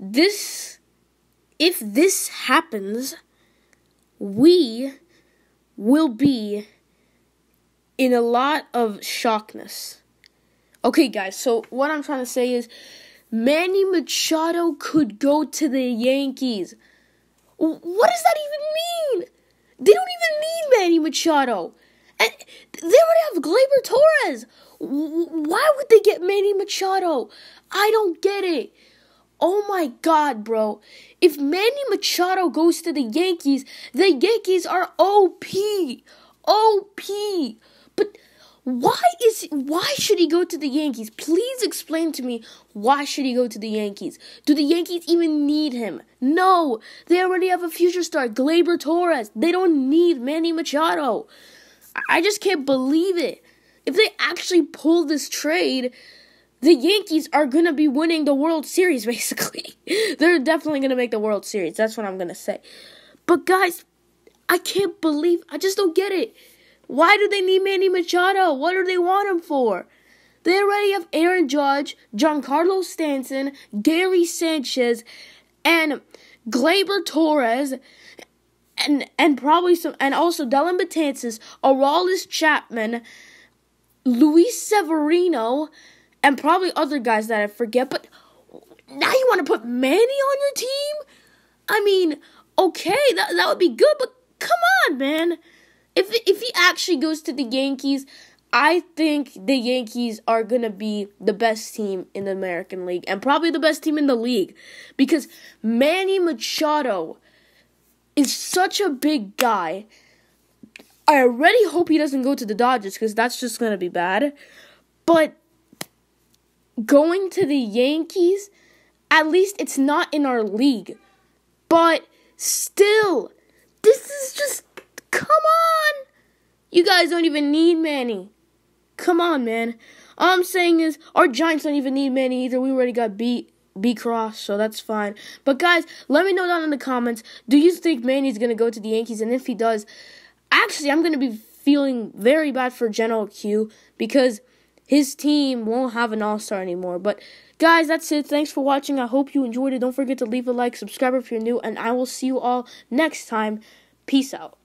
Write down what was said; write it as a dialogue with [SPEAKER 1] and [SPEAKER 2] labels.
[SPEAKER 1] this if this happens, we will be in a lot of shockness. Okay, guys, so what I'm trying to say is Manny Machado could go to the Yankees. What does that even mean? They don't even need Manny Machado. And they already have Glaber Torres. Why would they get Manny Machado? I don't get it. Oh my god, bro. If Manny Machado goes to the Yankees, the Yankees are OP. OP. But why is why should he go to the Yankees? Please explain to me why should he go to the Yankees? Do the Yankees even need him? No. They already have a future star, Glaber Torres. They don't need Manny Machado. I just can't believe it. If they actually pull this trade, the Yankees are going to be winning the World Series, basically. They're definitely going to make the World Series. That's what I'm going to say. But, guys, I can't believe, I just don't get it. Why do they need Manny Machado? What do they want him for? They already have Aaron Judge, Giancarlo Stanton, Gary Sanchez, and Glaber Torres, and and probably some, and also Dylan Betances, Aralis Chapman, Luis Severino, and probably other guys that I forget, but now you want to put Manny on your team? I mean, okay, that, that would be good, but come on, man. If, if he actually goes to the Yankees, I think the Yankees are going to be the best team in the American League and probably the best team in the league because Manny Machado is such a big guy. I already hope he doesn't go to the Dodgers because that's just going to be bad. But going to the Yankees, at least it's not in our league. But still, this is just come on. You guys don't even need Manny. Come on, man. All I'm saying is our Giants don't even need Manny either. We already got beat B Cross, so that's fine. But guys, let me know down in the comments. Do you think Manny's gonna go to the Yankees? And if he does, actually, I'm gonna be feeling very bad for General Q because his team won't have an all star anymore. But guys, that's it. Thanks for watching. I hope you enjoyed it. Don't forget to leave a like, subscribe if you're new, and I will see you all next time. Peace out.